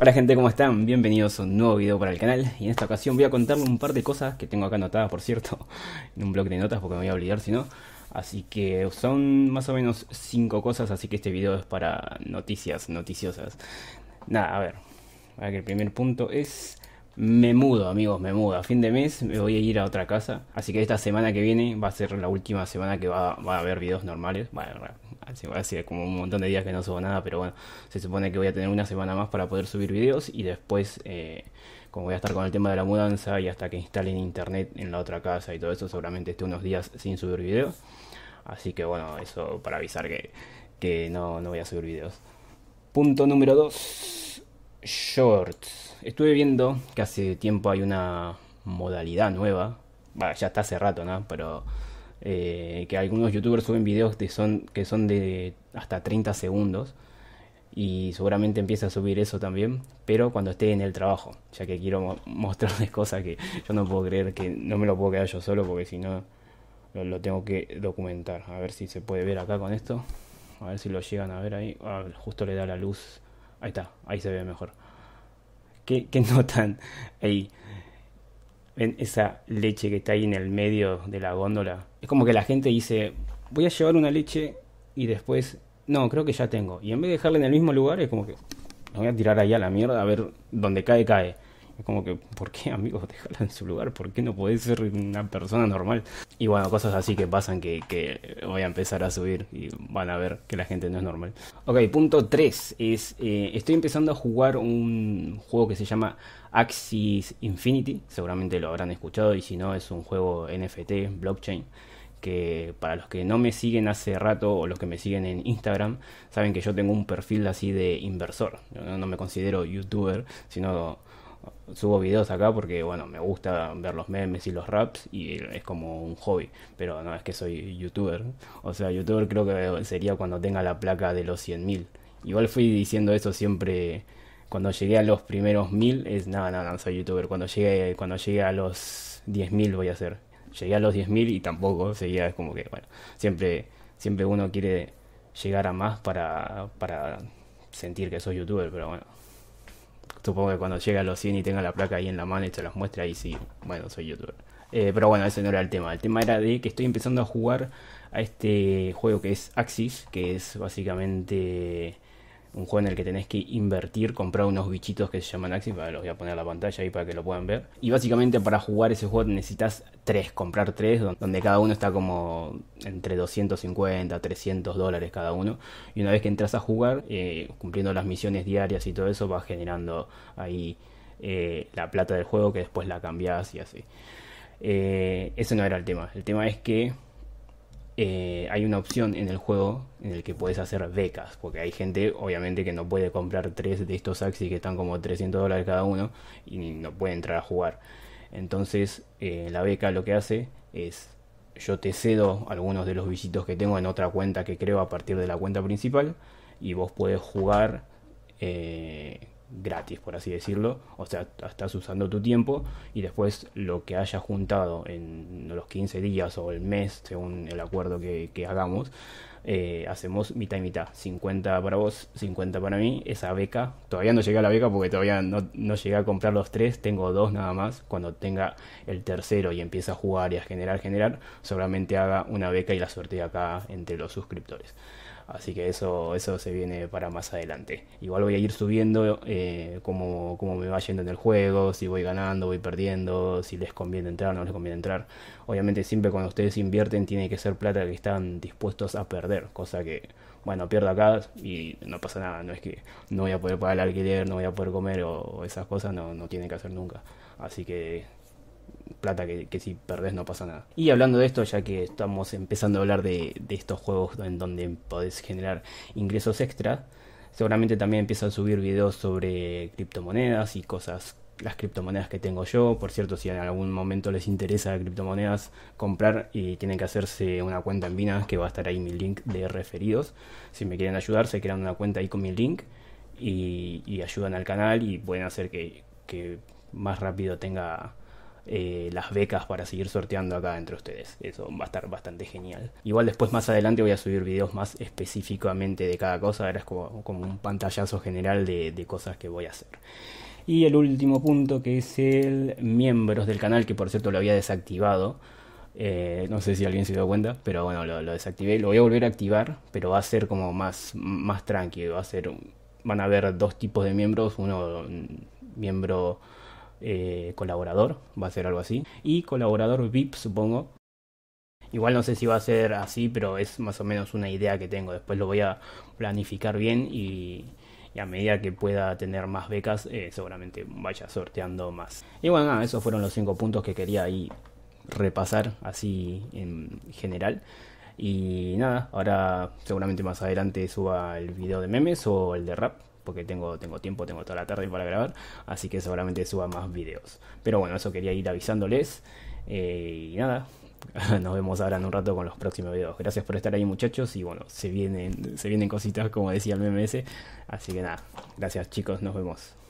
Hola gente, ¿cómo están? Bienvenidos a un nuevo video para el canal y en esta ocasión voy a contarle un par de cosas que tengo acá anotadas, por cierto, en un blog de notas porque me voy a olvidar si no. Así que son más o menos 5 cosas, así que este video es para noticias noticiosas. Nada, a ver, a que el primer punto es... Me mudo, amigos, me mudo. A fin de mes me voy a ir a otra casa. Así que esta semana que viene va a ser la última semana que va, a haber videos normales. Bueno, hace como un montón de días que no subo nada, pero bueno, se supone que voy a tener una semana más para poder subir videos y después, eh, como voy a estar con el tema de la mudanza y hasta que instalen internet en la otra casa y todo eso, seguramente esté unos días sin subir vídeos Así que bueno, eso para avisar que, que no, no voy a subir videos. Punto número 2. Shorts. Estuve viendo que hace tiempo hay una modalidad nueva. Bueno, ya está hace rato, ¿no? Pero eh, que algunos youtubers suben videos que son, que son de hasta 30 segundos y seguramente empieza a subir eso también, pero cuando esté en el trabajo, ya que quiero mostrarles cosas que yo no puedo creer, que no me lo puedo quedar yo solo porque si no lo, tengo que documentar. A ver si se puede ver acá con esto, a ver si lo llegan a ver ahí, ah, justo le da la luz, ahí está, ahí se ve mejor. Que, qué notan ahí. ¿Ven esa leche que está ahí en el medio de la góndola? Es como que la gente dice, voy a llevar una leche y después, no, creo que ya tengo. Y en vez de dejarla en el mismo lugar, es como que la voy a tirar ahí a la mierda a ver dónde cae, cae como que, ¿por qué, amigos Déjala en su lugar. ¿Por qué no podés ser una persona normal? Y bueno, cosas así que pasan que, voy a empezar a subir y van a ver que la gente no es normal. Ok, punto 3 es, eh, estoy empezando a jugar un juego que se llama Axis Infinity. Seguramente lo habrán escuchado y si no, es un juego NFT, blockchain que para los que no me siguen hace rato o los que me siguen en Instagram, saben que yo tengo un perfil así de inversor. Yo no me considero youtuber, sino subo videos acá porque, bueno, me gusta ver los memes y los raps y es como un hobby. Pero no es que soy youtuber. O sea, youtuber creo que sería cuando tenga la placa de los 100.000. Igual fui diciendo eso siempre. Cuando llegué a los primeros mil es, nada, no, nada, no, soy youtuber. Cuando llegué, cuando llegué a los 10.000 voy a ser. Llegué a los 10.000 y tampoco, seguía, es como que, bueno, siempre, siempre uno quiere llegar a más para, para sentir que soy youtuber, pero bueno. Supongo que cuando llega a los 100 y tenga la placa ahí en la mano y se las muestra, ahí sí, bueno, soy youtuber. Eh, pero bueno, ese no era el tema. El tema era de que estoy empezando a jugar a este juego que es Axis, que es básicamente un juego en el que tenés que invertir, comprar unos bichitos que se llaman axi, los voy a poner a la pantalla ahí para que lo puedan ver. Y básicamente para jugar ese juego necesitas tres, comprar tres, donde cada uno está como entre 250, 300 dólares cada uno. Y una vez que entras a jugar, eh, cumpliendo las misiones diarias y todo eso, vas generando ahí eh, la plata del juego que después la cambias y así. Ese eh, eso no era el tema, el tema es que eh, hay una opción en el juego en el que puedes hacer becas, porque hay gente obviamente que no puede comprar tres de estos Axis que están como 300 dólares cada uno y no puede entrar a jugar. Entonces eh, la beca lo que hace es yo te cedo algunos de los visitos que tengo en otra cuenta que creo a partir de la cuenta principal y vos puedes jugar eh, gratis, por así decirlo. O sea, estás usando tu tiempo y después lo que hayas juntado en los 15 días o el mes, según el acuerdo que, hagamos, eh, hacemos mitad y mitad. 50 para vos, 50 para mí. Esa beca, todavía no llega a la beca porque todavía no, no llegué a comprar los tres, tengo dos nada más. Cuando tenga el tercero y empiece a jugar y a generar, generar, solamente haga una beca y la sortee acá entre los suscriptores. Así que eso, eso se viene para más adelante. Igual voy a ir subiendo eh, como, me va yendo en el juego, si voy ganando, voy perdiendo, si les conviene entrar, o no les conviene entrar. Obviamente siempre cuando ustedes invierten tiene que ser plata que están dispuestos a perder, cosa que, bueno, pierdo acá y no pasa nada, no es que no voy a poder pagar el alquiler, no voy a poder comer o, esas cosas, no, no tienen que hacer nunca. Así que plata que, si perdés no pasa nada. Y hablando de esto, ya que estamos empezando a hablar de, estos juegos en donde podés generar ingresos extra, seguramente también empiezo a subir videos sobre criptomonedas y cosas las criptomonedas que tengo yo. Por cierto, si en algún momento les interesa criptomonedas comprar y tienen que hacerse una cuenta en Binance, que va a estar ahí mi link de referidos. Si me quieren ayudar, se crean una cuenta ahí con mi link y, ayudan al canal y pueden hacer que, que más rápido tenga eh, las becas para seguir sorteando acá entre ustedes. Eso va a estar bastante genial. Igual después más adelante voy a subir videos más específicamente de cada cosa. Ahora es como, un pantallazo general de, cosas que voy a hacer. Y el último punto que es el miembros del canal, que por cierto lo había desactivado. Eh, no sé si alguien se dio cuenta, pero bueno, lo, lo, desactivé. Lo voy a volver a activar, pero va a ser como más, más tranquilo. Va a ser, van a haber dos tipos de miembros. Uno, mm, miembro eh, colaborador, va a ser algo así. Y colaborador VIP, supongo. Igual no sé si va a ser así, pero es más o menos una idea que tengo. Después lo voy a planificar bien y, a medida que pueda tener más becas, eh, seguramente vaya sorteando más. Y bueno, nada, esos fueron los cinco puntos que quería ahí repasar así en general. Y nada, ahora seguramente más adelante suba el video de memes o el de rap, porque tengo, tengo tiempo, tengo toda la tarde para grabar, así que seguramente suba más videos. Pero bueno, eso quería ir avisándoles. Eh, y nada, nos vemos ahora en un rato con los próximos videos. Gracias por estar ahí muchachos y bueno, se vienen, se vienen cositas como decía el MMS. Así que nada, gracias chicos, nos vemos.